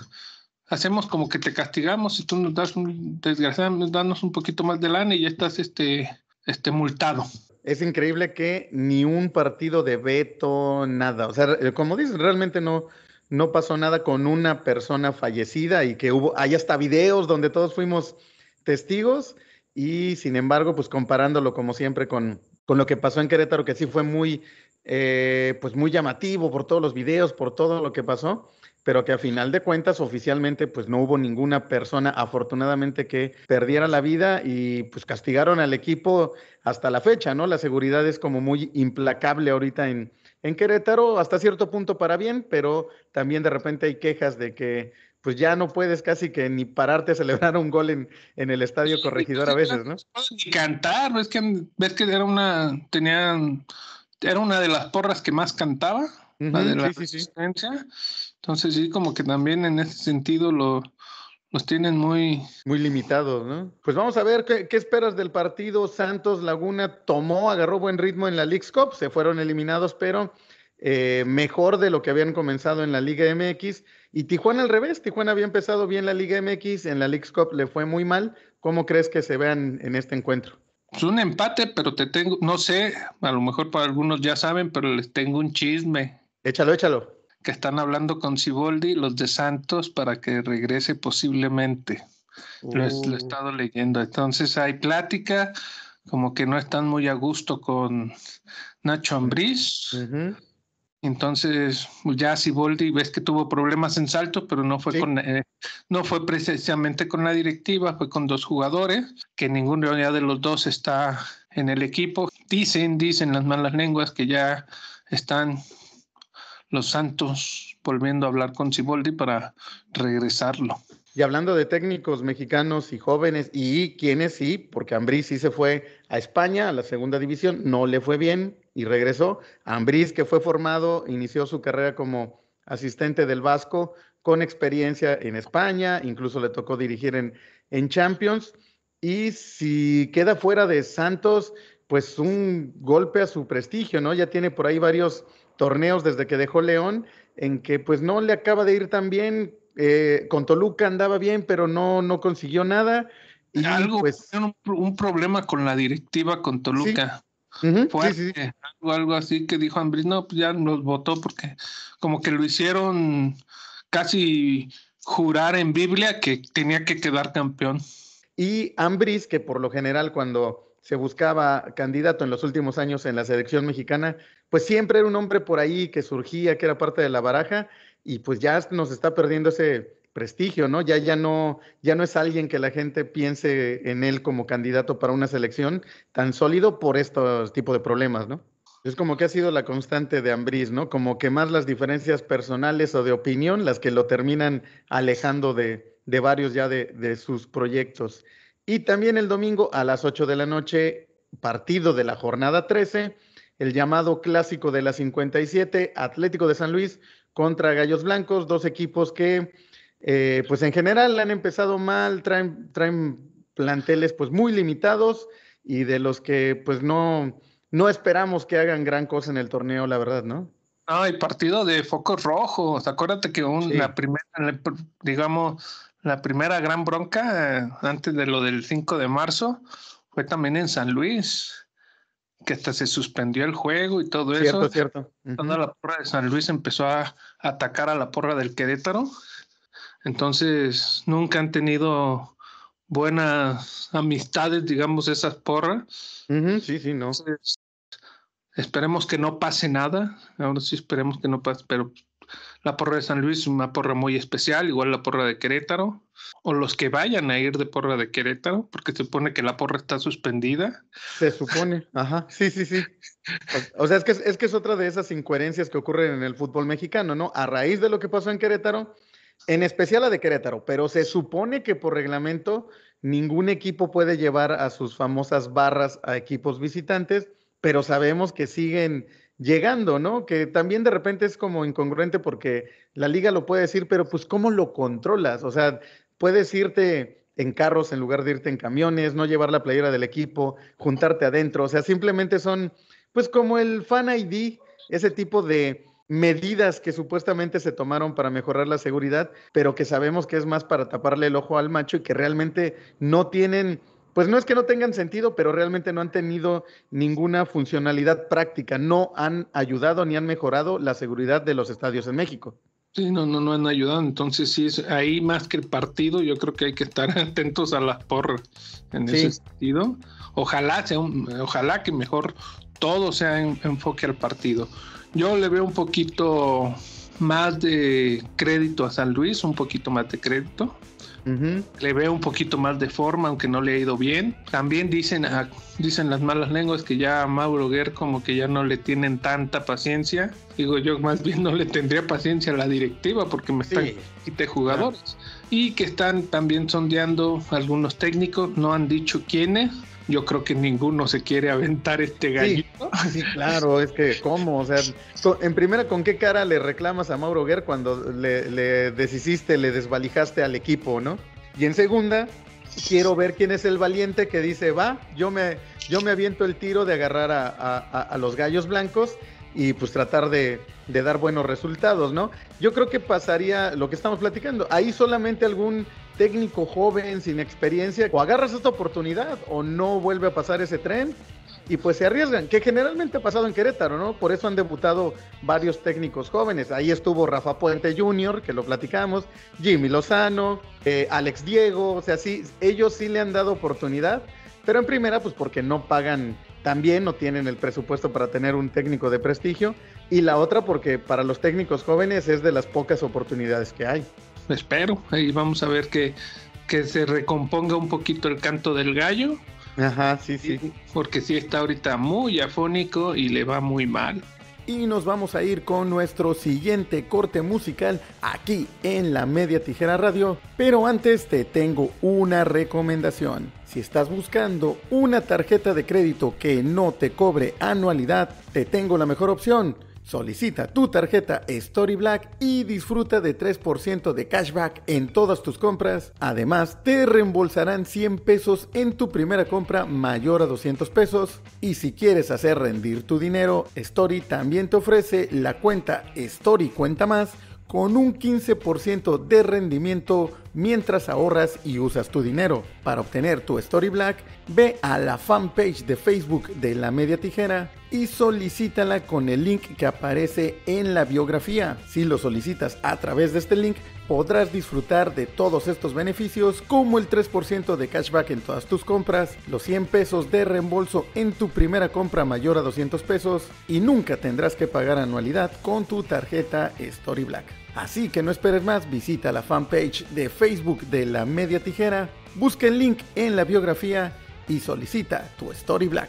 hacemos como que te castigamos y tú nos das un desgraciadamente danos un poquito más de lana y ya estás este esté multado. Es increíble que ni un partido de veto, nada. O sea, como dices, realmente no, no pasó nada con una persona fallecida y que hubo, hay hasta videos donde todos fuimos testigos y sin embargo, pues comparándolo como siempre con, con lo que pasó en Querétaro, que sí fue muy, eh, pues muy llamativo por todos los videos, por todo lo que pasó, pero que a final de cuentas oficialmente pues no hubo ninguna persona afortunadamente que perdiera la vida y pues castigaron al equipo hasta la fecha, ¿no? La seguridad es como muy implacable ahorita en, en Querétaro, hasta cierto punto para bien, pero también de repente hay quejas de que pues ya no puedes casi que ni pararte a celebrar un gol en, en el estadio corregidor pues, a veces, ¿no? Ni cantar, es que ves que era una, tenían, era una de las porras que más cantaba. la de la entonces sí, como que también en ese sentido lo, los tienen muy... Muy limitados, ¿no? Pues vamos a ver qué, esperas del partido. Santos Laguna tomó, agarró buen ritmo en la League Cup, se fueron eliminados, pero eh, mejor de lo que habían comenzado en la Liga MX. Y Tijuana al revés, Tijuana había empezado bien la Liga MX, en la League Cup le fue muy mal. ¿Cómo crees que se vean en este encuentro? Es un empate, pero te tengo, no sé, a lo mejor para algunos ya saben, pero les tengo un chisme. Échalo, échalo que están hablando con Ciboldi, los de Santos, para que regrese posiblemente. Lo, he, oh. estado leyendo. Entonces hay plática, como que no están muy a gusto con Nacho Ambriz. Entonces, pues, ya Siboldi ves que tuvo problemas en salto, pero no fue eh, no fue precisamente con la directiva, fue con dos jugadores, que ninguno de los dos está en el equipo. Dicen, dicen las malas lenguas que ya están los Santos volviendo a hablar con Ciboldi para regresarlo. Y hablando de técnicos mexicanos y jóvenes, y quienes sí, porque Ambriz sí se fue a España, a la segunda división, no le fue bien y regresó. Ambriz, que fue formado, inició su carrera como asistente del Vasco, con experiencia en España, incluso le tocó dirigir en, en Champions. Y si queda fuera de Santos, pues un golpe a su prestigio, ¿no? Ya tiene por ahí varios torneos desde que dejó León en que pues no le acaba de ir tan bien. Eh, con Toluca andaba bien, pero no, no consiguió nada. Y algo, pues, un, problema con la directiva con Toluca. Fue Algo, así que dijo Ambris, no, pues ya nos votó porque como que lo hicieron casi jurar en Biblia que tenía que quedar campeón. Y Ambris, que por lo general cuando se buscaba candidato en los últimos años en la selección mexicana, pues siempre era un hombre por ahí que surgía, que era parte de la baraja, y pues ya nos está perdiendo ese prestigio, ¿no? Ya, ya no, ya no es alguien que la gente piense en él como candidato para una selección tan sólido por estos tipo de problemas, ¿no? Es como que ha sido la constante de Ambriz, ¿no? Como que más las diferencias personales o de opinión las que lo terminan alejando de, varios ya de, de sus proyectos. Y también el domingo a las 8 de la noche, partido de la jornada 13, el llamado clásico de la 57, Atlético de San Luis contra Gallos Blancos, dos equipos que, eh, pues en general han empezado mal, traen, traen planteles pues muy limitados y de los que pues no, no esperamos que hagan gran cosa en el torneo, la verdad, ¿no? Ah, el partido de focos rojos. Acuérdate que la primera, digamos, la primera gran bronca, eh, antes de lo del 5 de marzo, fue también en San Luis, que hasta se suspendió el juego y todo eso. Cierto, cierto. Cuando la porra de San Luis empezó a atacar a la porra del Querétaro. Entonces, nunca han tenido buenas amistades, digamos, esas porras. sí, sí, no. esperemos que no pase nada. Ahora sí esperemos que no pase, pero la porra de San Luis, es una porra muy especial, igual la porra de Querétaro, o los que vayan a ir de porra de Querétaro, porque se supone que la porra está suspendida. Se supone, ajá, sí, sí, sí. O, sea, es que, es que es otra de esas incoherencias que ocurren en el fútbol mexicano, ¿no? A raíz de lo que pasó en Querétaro, en especial la de Querétaro, pero se supone que por reglamento ningún equipo puede llevar a sus famosas barras a equipos visitantes, pero sabemos que siguen llegando, ¿no? Que también de repente es como incongruente porque la liga lo puede decir, pero pues ¿cómo lo controlas? O sea, puedes irte en carros en lugar de irte en camiones, no llevar la playera del equipo, juntarte adentro, o sea, simplemente son pues como el fan ID, ese tipo de medidas que supuestamente se tomaron para mejorar la seguridad, pero que sabemos que es más para taparle el ojo al macho y que realmente no tienen pues no es que no tengan sentido, pero realmente no han tenido ninguna funcionalidad práctica, no han ayudado ni han mejorado la seguridad de los estadios en México. Sí, no, no, no han ayudado. Entonces, sí, ahí más que el partido, yo creo que hay que estar atentos a las porras en ese sentido. Ojalá, sea ojalá que mejor todo sea enfoque al partido. Yo le veo un poquito más de crédito a San Luis, un poquito más de crédito. Le veo un poquito más de forma, aunque no le ha ido bien. También dicen, ah, dicen las malas lenguas que ya a Mauro Guer como que ya no le tienen tanta paciencia. Digo, yo más bien no le tendría paciencia a la directiva porque me están quitando jugadores. Y que están también sondeando algunos técnicos, no han dicho quiénes, yo creo que ninguno se quiere aventar este gallito. Sí, claro, es que, ¿cómo? O sea, en primera, ¿con qué cara le reclamas a Mauro Guerr cuando le, le deshiciste, le desvalijaste al equipo, ¿no? Y en segunda, quiero ver quién es el valiente que dice, va, yo me, yo me aviento el tiro de agarrar a, los gallos blancos y pues tratar de, de, dar buenos resultados, ¿no? Yo creo que pasaría lo que estamos platicando. Ahí solamente algún técnico joven, sin experiencia, o agarras esta oportunidad o no vuelve a pasar ese tren y pues se arriesgan, que generalmente ha pasado en Querétaro, ¿no? Por eso han debutado varios técnicos jóvenes. Ahí estuvo Rafa Puente Jr., que lo platicamos, Jimmy Lozano, eh, Alex Diego, o sea, sí, ellos sí le han dado oportunidad, pero en primera, pues porque no pagan tan bien, no tienen el presupuesto para tener un técnico de prestigio, y la otra porque para los técnicos jóvenes es de las pocas oportunidades que hay espero. Ahí vamos a ver que, se recomponga un poquito el canto del gallo. Ajá, sí, sí. Porque sí está ahorita muy afónico y le va muy mal. Y nos vamos a ir con nuestro siguiente corte musical aquí en la Media Tijera Radio. Pero antes te tengo una recomendación. Si estás buscando una tarjeta de crédito que no te cobre anualidad, te tengo la mejor opción. Solicita tu tarjeta Story Black y disfruta de 3% de cashback en todas tus compras. Además, te reembolsarán 100 pesos en tu primera compra mayor a 200 pesos. Y si quieres hacer rendir tu dinero, Story también te ofrece la cuenta Story Cuenta Más con un 15% de rendimiento mientras ahorras y usas tu dinero. Para obtener tu Story Black, ve a la fanpage de Facebook de La Media Tijera y solicítala con el link que aparece en la biografía. Si lo solicitas a través de este link, podrás disfrutar de todos estos beneficios como el 3% de cashback en todas tus compras, los 100 pesos de reembolso en tu primera compra mayor a 200 pesos y nunca tendrás que pagar anualidad con tu tarjeta Story Black. Así que no esperes más, visita la fanpage de Facebook de La Media Tijera, busca el link en la biografía y solicita tu Story Black.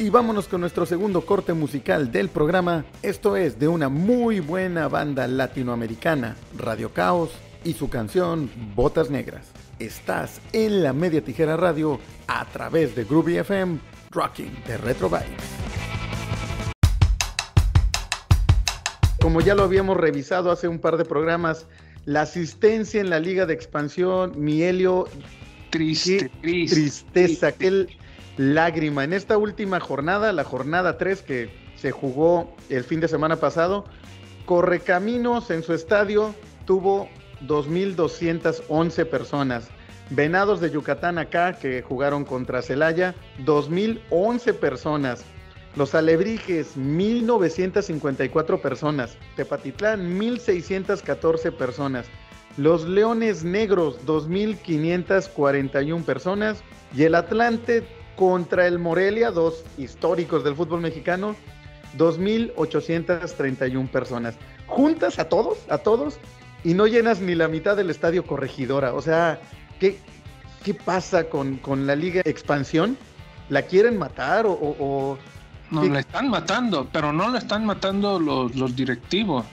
Y vámonos con nuestro segundo corte musical del programa, esto es de una muy buena banda latinoamericana, Radio Caos, y su canción Botas Negras. Estás en la Media Tijera Radio a través de Groovy FM, Rocking de Retro Bikes. como ya lo habíamos revisado hace un par de programas, la asistencia en la Liga de Expansión, Mielio, triste, tristeza, aquel lágrima. En esta última jornada, la jornada 3 que se jugó el fin de semana pasado, Correcaminos en su estadio tuvo 2.211 personas. Venados de Yucatán acá, que jugaron contra Celaya, 2.011 personas. Los Alebrijes, 1954 personas. Tepatitlán, 1614 personas. Los Leones Negros, 2541 personas. Y el Atlante contra el Morelia, dos históricos del fútbol mexicano, 2831 personas. Juntas a todos, a todos, y no llenas ni la mitad del estadio corregidora. O sea, ¿qué, qué pasa con, la liga expansión? ¿La quieren matar o no, lo están matando, pero no lo están matando los, directivos,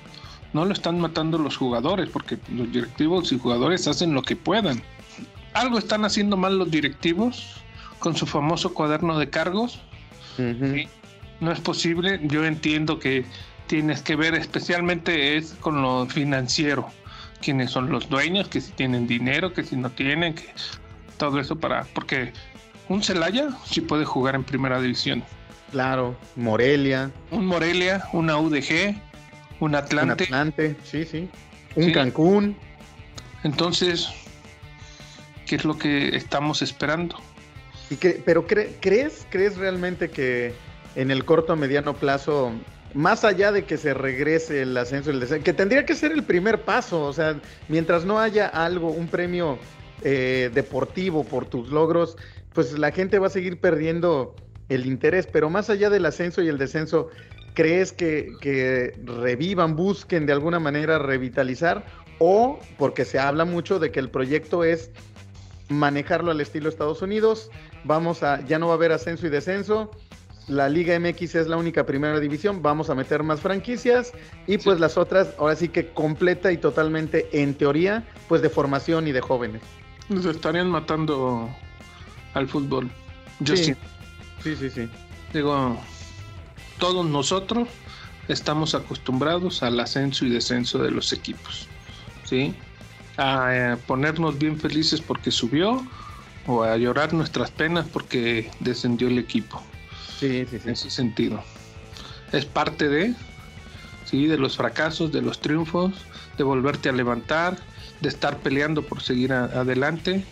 no lo están matando los jugadores, porque los directivos y jugadores hacen lo que puedan. Algo están haciendo mal los directivos con su famoso cuaderno de cargos. No es posible, yo entiendo que tienes que ver especialmente es con lo financiero, quienes son los dueños, que si tienen dinero, que si no tienen, que todo eso para, porque un Celaya sí puede jugar en primera división Claro, Morelia. Un Morelia, una UDG, un Atlante. Un Atlante, sí, sí. Un Cancún. Entonces, ¿qué es lo que estamos esperando? ¿Y pero crees, crees realmente que en el corto a mediano plazo, más allá de que se regrese el ascenso y el descenso, que tendría que ser el primer paso, o sea, mientras no haya algo, un premio eh, deportivo por tus logros, pues la gente va a seguir perdiendo el interés, pero más allá del ascenso y el descenso, ¿crees que, revivan, busquen de alguna manera revitalizar? O porque se habla mucho de que el proyecto es manejarlo al estilo Estados Unidos, vamos a, ya no va a haber ascenso y descenso, la Liga MX es la única primera división, vamos a meter más franquicias y pues las otras, ahora sí que completa y totalmente en teoría, pues de formación y de jóvenes. Nos estarían matando al fútbol. Yo sí. Sí, sí, sí. Digo, todos nosotros estamos acostumbrados al ascenso y descenso de los equipos, ¿sí? A eh, ponernos bien felices porque subió o a llorar nuestras penas porque descendió el equipo. Sí, sí, En ese sentido. Es parte de, De los fracasos, de los triunfos, de volverte a levantar, de estar peleando por seguir adelante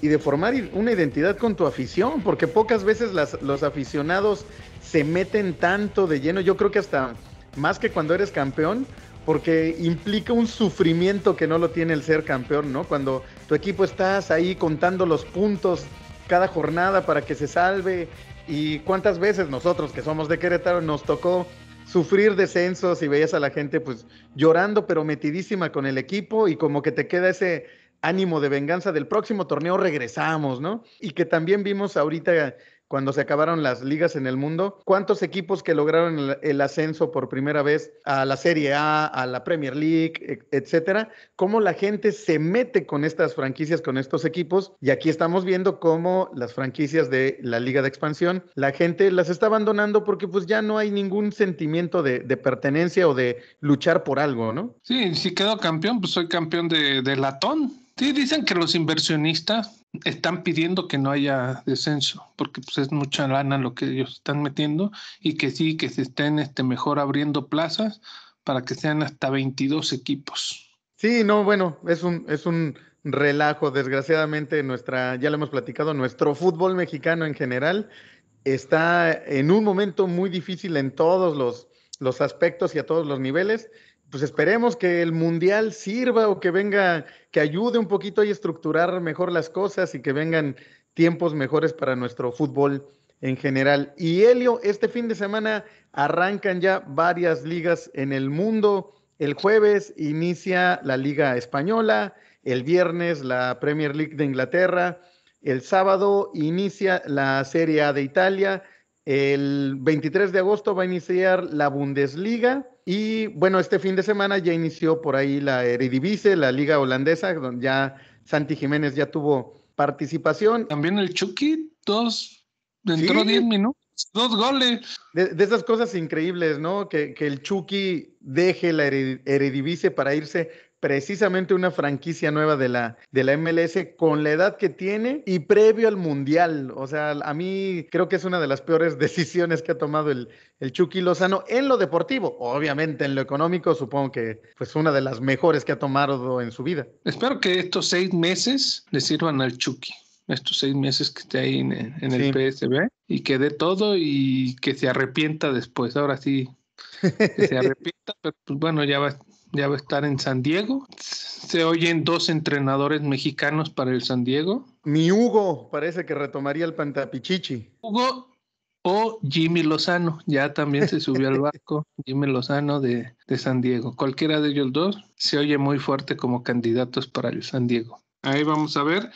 y de formar una identidad con tu afición, porque pocas veces los aficionados se meten tanto de lleno, yo creo que hasta más que cuando eres campeón, porque implica un sufrimiento que no lo tiene el ser campeón, ¿no? Cuando tu equipo estás ahí contando los puntos cada jornada para que se salve y cuántas veces nosotros que somos de Querétaro nos tocó sufrir descensos y veías a la gente pues llorando pero metidísima con el equipo y como que te queda ese ánimo de venganza del próximo torneo regresamos, ¿no? Y que también vimos ahorita cuando se acabaron las ligas en el mundo, ¿cuántos equipos que lograron el, ascenso por primera vez a la Serie A, a la Premier League, e, etcétera? ¿Cómo la gente se mete con estas franquicias, con estos equipos? Y aquí estamos viendo cómo las franquicias de la Liga de Expansión, la gente las está abandonando porque pues ya no hay ningún sentimiento de, pertenencia o de luchar por algo, ¿no? Sí, si quedo campeón, pues soy campeón de, de latón. Sí, dicen que los inversionistas están pidiendo que no haya descenso, porque pues, es mucha lana lo que ellos están metiendo y que sí, que se estén este, mejor abriendo plazas para que sean hasta 22 equipos. Sí, no, bueno, es un, es un relajo, desgraciadamente, nuestra, ya lo hemos platicado, nuestro fútbol mexicano en general está en un momento muy difícil en todos los, los aspectos y a todos los niveles pues esperemos que el mundial sirva o que venga, que ayude un poquito a estructurar mejor las cosas y que vengan tiempos mejores para nuestro fútbol en general. Y Helio, este fin de semana arrancan ya varias ligas en el mundo. El jueves inicia la Liga Española, el viernes la Premier League de Inglaterra, el sábado inicia la Serie A de Italia, el 23 de agosto va a iniciar la Bundesliga y bueno, este fin de semana ya inició por ahí la Eredivisie, la liga holandesa, donde ya Santi Jiménez ya tuvo participación. También el Chucky, dos, entró 10 minutos. Dos goles. De, esas cosas increíbles, ¿no? Que, que el Chucky deje la Eredivisie para irse precisamente una franquicia nueva de la, de la MLS con la edad que tiene y previo al Mundial. O sea, a mí creo que es una de las peores decisiones que ha tomado el, el Chucky Lozano en lo deportivo. Obviamente en lo económico supongo que pues una de las mejores que ha tomado en su vida. Espero que estos seis meses le sirvan al Chucky estos seis meses que esté ahí en, el PSB y que dé todo y que se arrepienta después. Ahora sí, que se arrepienta, pero pues, bueno, ya va, ya va a estar en San Diego. Se oyen dos entrenadores mexicanos para el San Diego. Mi Hugo parece que retomaría el Pantapichichi. Hugo o Jimmy Lozano, ya también se subió al barco, Jimmy Lozano de, San Diego. Cualquiera de ellos dos se oye muy fuerte como candidatos para el San Diego. Ahí vamos a ver.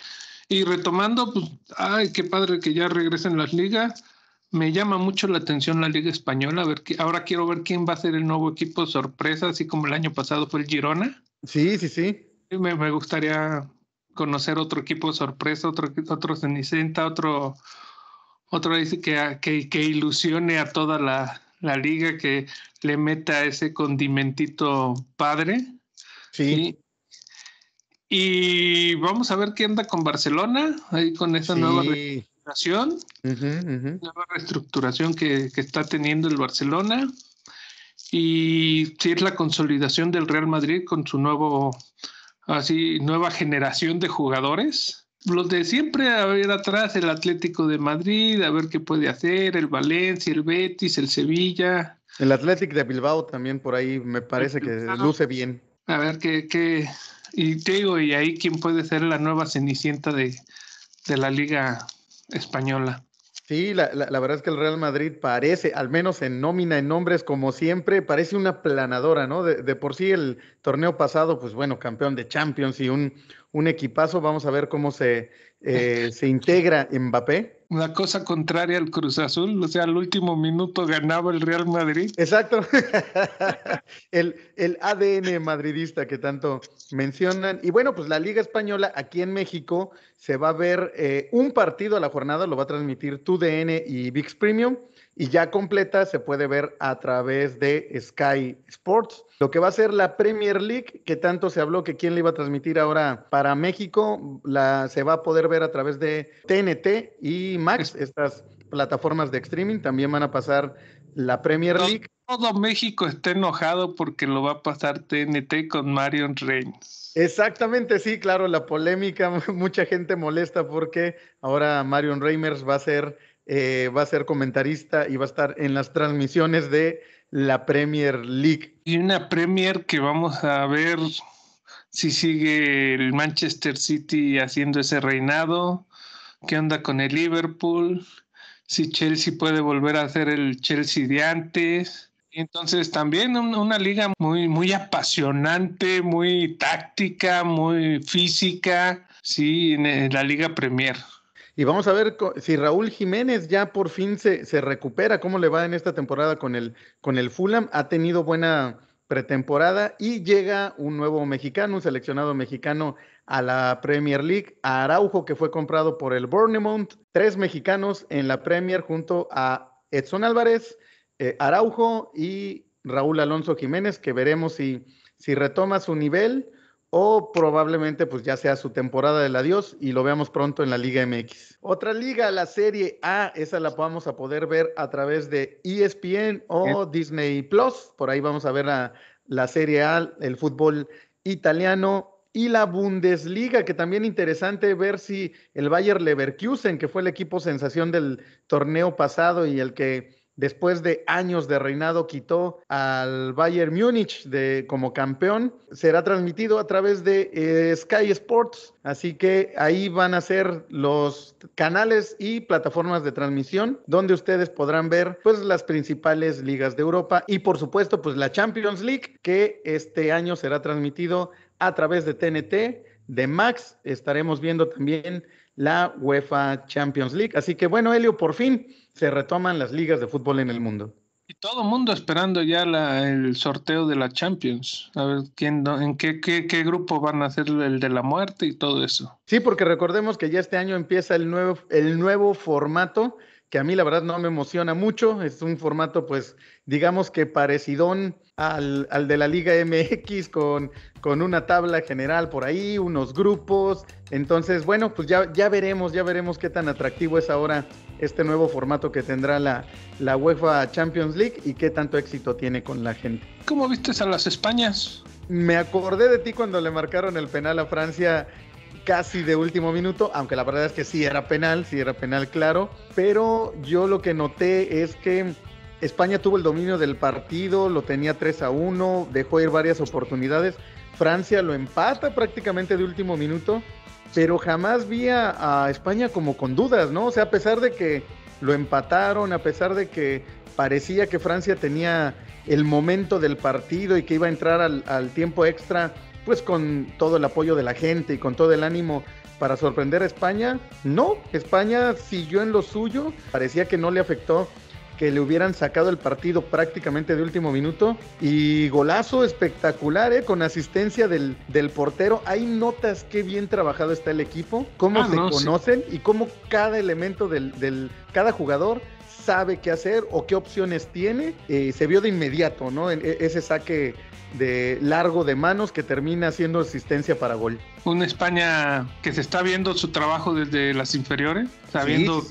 Y retomando, pues, ay, qué padre que ya regresen las ligas me llama mucho la atención la Liga Española. ahora quiero ver quién va a ser el nuevo equipo sorpresa, así como el año pasado fue el Girona. Sí, sí, sí. Me, gustaría conocer otro equipo sorpresa, otro, otro otro, otro que, ilusione a toda la, liga, que le meta ese condimentito padre. Sí. Y, vamos a ver qué anda con Barcelona, ahí con esa nueva reestructuración, reestructuración que, está teniendo el Barcelona y si es la consolidación del Real Madrid con su nuevo, así, nueva generación de jugadores. Los de siempre, a ver atrás, el Atlético de Madrid, a ver qué puede hacer, el Valencia, el Betis, el Sevilla. El Atlético de Bilbao también por ahí me parece que luce bien. A ver qué, y te digo, y ahí quién puede ser la nueva cenicienta de, de la liga española. Sí, la, verdad es que el Real Madrid parece, al menos en nómina, en nombres, como siempre, parece una planadora, ¿no? De, de, por sí el torneo pasado, pues bueno, campeón de Champions y un, un equipazo. Vamos a ver cómo se, eh, se integra Mbappé. Una cosa contraria al Cruz Azul, o sea, al último minuto ganaba el Real Madrid. Exacto. el, ADN madridista que tanto mencionan. Y bueno, pues la Liga Española aquí en México se va a ver eh, un partido a la jornada, lo va a transmitir TUDN y VIX Premium y ya completa se puede ver a través de Sky Sports. Lo que va a ser la Premier League, que tanto se habló que quién le iba a transmitir ahora para México, la, se va a poder ver a través de TNT y Max, estas plataformas de streaming también van a pasar la Premier League. Todo México está enojado porque lo va a pasar TNT con Marion Reigns. Exactamente, sí, claro, la polémica, mucha gente molesta porque ahora Marion Reimers va a ser eh, va a ser comentarista y va a estar en las transmisiones de la Premier League. Y una Premier que vamos a ver si sigue el Manchester City haciendo ese reinado, qué onda con el Liverpool, si Chelsea puede volver a ser el Chelsea de antes. Entonces también una liga muy, muy apasionante, muy táctica, muy física, sí, en la Liga Premier. Y vamos a ver si Raúl Jiménez ya por fin se, se, recupera, cómo le va en esta temporada con el, con el Fulham. Ha tenido buena pretemporada y llega un nuevo mexicano, un seleccionado mexicano a la Premier League, Araujo que fue comprado por el Bournemouth, tres mexicanos en la Premier junto a Edson Álvarez, eh, Araujo y Raúl Alonso Jiménez, que veremos si, si retoma su nivel o probablemente pues ya sea su temporada del adiós y lo veamos pronto en la Liga MX. Otra liga, la Serie A, esa la vamos a poder ver a través de ESPN o Disney Plus. Por ahí vamos a ver la Serie A, el fútbol italiano y la Bundesliga, que también interesante ver si el Bayer Leverkusen, que fue el equipo sensación del torneo pasado y el que después de años de reinado quitó al Bayern Múnich de, como campeón, será transmitido a través de eh, Sky Sports. Así que ahí van a ser los canales y plataformas de transmisión donde ustedes podrán ver pues las principales ligas de Europa y por supuesto pues la Champions League que este año será transmitido a través de TNT, de Max, estaremos viendo también la UEFA Champions League. Así que bueno, Elio por fin se retoman las ligas de fútbol en el mundo. Y todo el mundo esperando ya el sorteo de la Champions. A ver quién, en qué, grupo van a hacer el de la muerte y todo eso. Sí, porque recordemos que ya este año empieza el nuevo, el nuevo formato que a mí la verdad no me emociona mucho. Es un formato, pues, digamos que parecidón al, de la Liga MX, con, con, una tabla general por ahí, unos grupos. Entonces, bueno, pues ya, ya veremos, ya veremos qué tan atractivo es ahora este nuevo formato que tendrá la, la UEFA Champions League y qué tanto éxito tiene con la gente. ¿Cómo viste a las Españas? Me acordé de ti cuando le marcaron el penal a Francia casi de último minuto, aunque la verdad es que sí era penal, sí era penal claro, pero yo lo que noté es que España tuvo el dominio del partido, lo tenía 3 a 1, dejó ir varias oportunidades, Francia lo empata prácticamente de último minuto, pero jamás vi a, España como con dudas, ¿no? O sea, a pesar de que lo empataron, a pesar de que parecía que Francia tenía el momento del partido y que iba a entrar al, al tiempo extra pues con todo el apoyo de la gente y con todo el ánimo para sorprender a España. No, España siguió en lo suyo, parecía que no le afectó que le hubieran sacado el partido prácticamente de último minuto y golazo espectacular, ¿eh? con asistencia del, portero. Hay notas qué bien trabajado está el equipo, cómo ah, se conocen y cómo cada elemento del, del cada jugador sabe qué hacer o qué opciones tiene. Eh, se vio de inmediato, ¿no? E-, ese saque de largo de manos que termina siendo asistencia para gol. Una España que se está viendo su trabajo desde las inferiores, sabiendo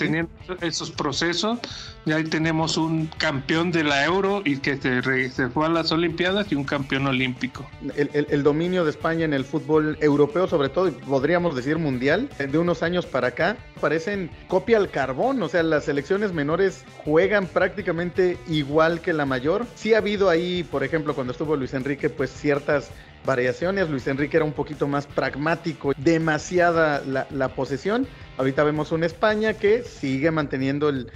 esos procesos. ya ahí tenemos un campeón de la Euro y que se, fue a las Olimpiadas y un campeón olímpico. El, dominio de España en el fútbol europeo, sobre todo, podríamos decir mundial, de unos años para acá, parecen copia al carbón. O sea, las selecciones menores juegan prácticamente igual que la mayor. Sí ha habido ahí, por ejemplo, cuando estuvo Luis Enrique, pues ciertas variaciones. Luis Enrique era un poquito más pragmático, demasiada la posesión. Ahorita vemos una España que sigue manteniendo el,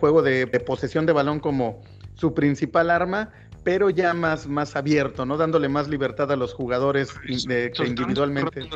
juego de, posesión de balón como su principal arma, pero ya más, más abierto, ¿no? Dándole más libertad a los jugadores individualmente.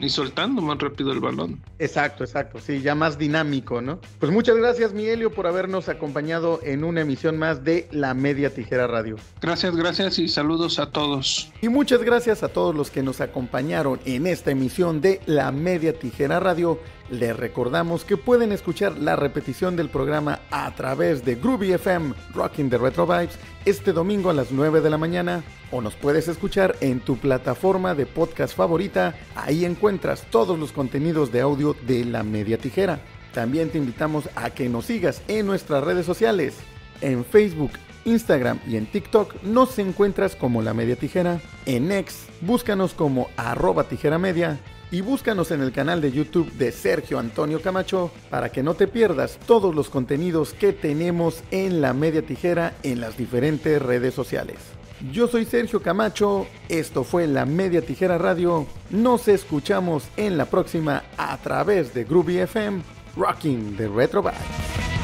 Y soltando más rápido el balón. Exacto, exacto. Sí, ya más dinámico, ¿no? Pues muchas gracias, mielio, por habernos acompañado en una emisión más de La Media Tijera Radio. Gracias, gracias y saludos a todos. Y muchas gracias a todos los que nos acompañaron en esta emisión de La Media Tijera Radio les recordamos que pueden escuchar la repetición del programa a través de Groovy FM, Rocking the Retro Vibes, este domingo a las 9 de la mañana, o nos puedes escuchar en tu plataforma de podcast favorita. Ahí encuentras todos los contenidos de audio de la media tijera. También te invitamos a que nos sigas en nuestras redes sociales. En Facebook, Instagram y en TikTok nos encuentras como La Media Tijera. En X, búscanos como arroba tijera media y búscanos en el canal de YouTube de Sergio Antonio Camacho para que no te pierdas todos los contenidos que tenemos en la media tijera en las diferentes redes sociales. Yo soy Sergio Camacho, esto fue la media tijera radio, nos escuchamos en la próxima a través de Groovy FM, Rocking the Retro Back.